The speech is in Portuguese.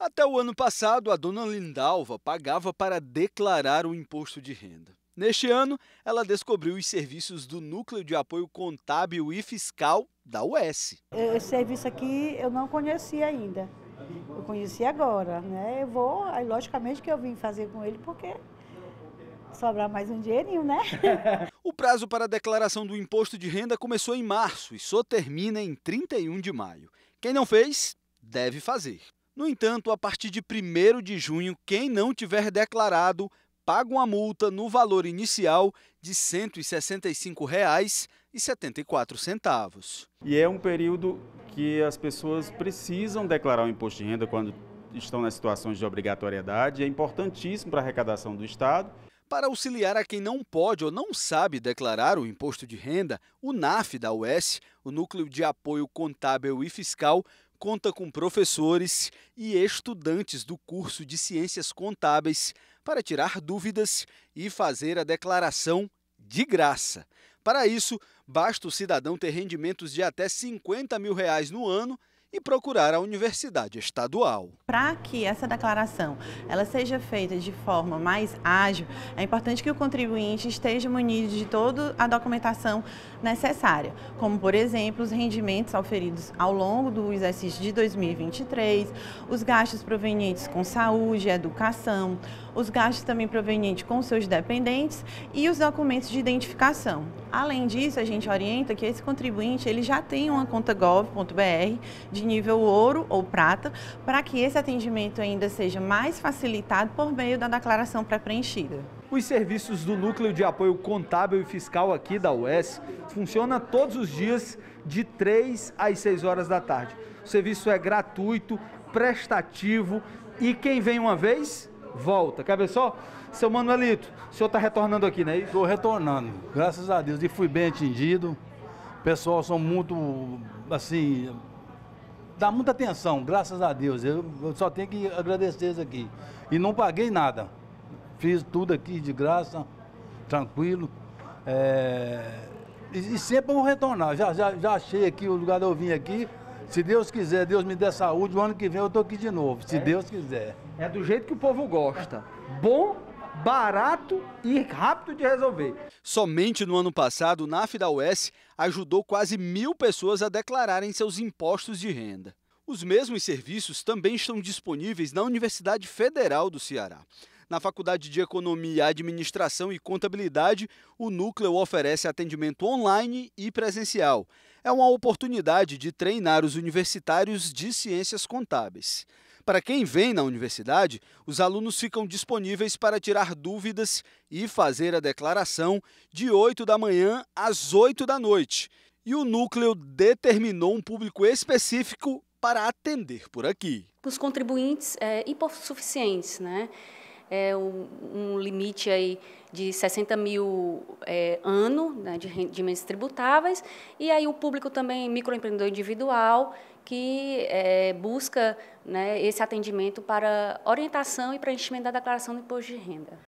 Até o ano passado, a dona Lindalva pagava para declarar o imposto de renda. Neste ano, ela descobriu os serviços do Núcleo de Apoio Contábil e Fiscal da UES. Esse serviço aqui eu não conhecia ainda. Eu conheci agora, né? Eu vou, aí, logicamente que eu vim fazer com ele porque sobrar mais um dinheirinho, né? o prazo para a declaração do imposto de renda começou em março e só termina em 31 de maio. Quem não fez, deve fazer. No entanto, a partir de 1 de junho, quem não tiver declarado paga uma multa no valor inicial de R$ 165,74. E é um período que as pessoas precisam declarar o imposto de renda quando estão nas situações de obrigatoriedade, é importantíssimo para a arrecadação do Estado. Para auxiliar a quem não pode ou não sabe declarar o imposto de renda, o NAF da US, o Núcleo de Apoio Contábil e Fiscal, conta com professores e estudantes do curso de Ciências Contábeis para tirar dúvidas e fazer a declaração de graça. Para isso, basta o cidadão ter rendimentos de até 50 mil reais no ano e procurar a universidade estadual. Para que essa declaração ela seja feita de forma mais ágil, é importante que o contribuinte esteja munido de toda a documentação necessária, como, por exemplo, os rendimentos oferidos ao longo do exercício de 2023, os gastos provenientes com saúde, educação, os gastos também provenientes com seus dependentes e os documentos de identificação. Além disso, a gente orienta que esse contribuinte ele já tem uma conta gov.br de nível ouro ou prata, para que esse atendimento ainda seja mais facilitado por meio da declaração pré-preenchida. Os serviços do Núcleo de Apoio Contábil e Fiscal aqui da UES funcionam todos os dias de 3 às 6 horas da tarde. O serviço é gratuito, prestativo e quem vem uma vez, volta. Quer ver só? Seu Manuelito, o senhor está retornando aqui, não é isso? Estou retornando, graças a Deus. E fui bem atendido. O pessoal são muito, assim, dá muita atenção, graças a Deus. Eu, eu só tenho que agradecer isso aqui. E não paguei nada. Fiz tudo aqui de graça, tranquilo. É... E, e, sempre vou retornar. Já, já, já achei aqui o lugar que eu vim aqui. Se Deus quiser, Deus me dê saúde, o ano que vem eu tô aqui de novo, se é. Deus quiser. É do jeito que o povo gosta. Bom barato e rápido de resolver. Somente no ano passado, da US ajudou quase mil pessoas a declararem seus impostos de renda. Os mesmos serviços também estão disponíveis na Universidade Federal do Ceará. Na Faculdade de Economia, Administração e Contabilidade, o núcleo oferece atendimento online e presencial. É uma oportunidade de treinar os universitários de ciências contábeis. Para quem vem na universidade, os alunos ficam disponíveis para tirar dúvidas e fazer a declaração de 8 da manhã às 8 da noite. E o núcleo determinou um público específico para atender por aqui. Os contribuintes é, hipossuficientes, né? é, um, um, limite aí de 60 mil é, ano né, de rendimentos tributáveis, e aí o público também, microempreendedor individual, que é, busca né, esse atendimento para orientação e preenchimento da declaração do imposto de renda.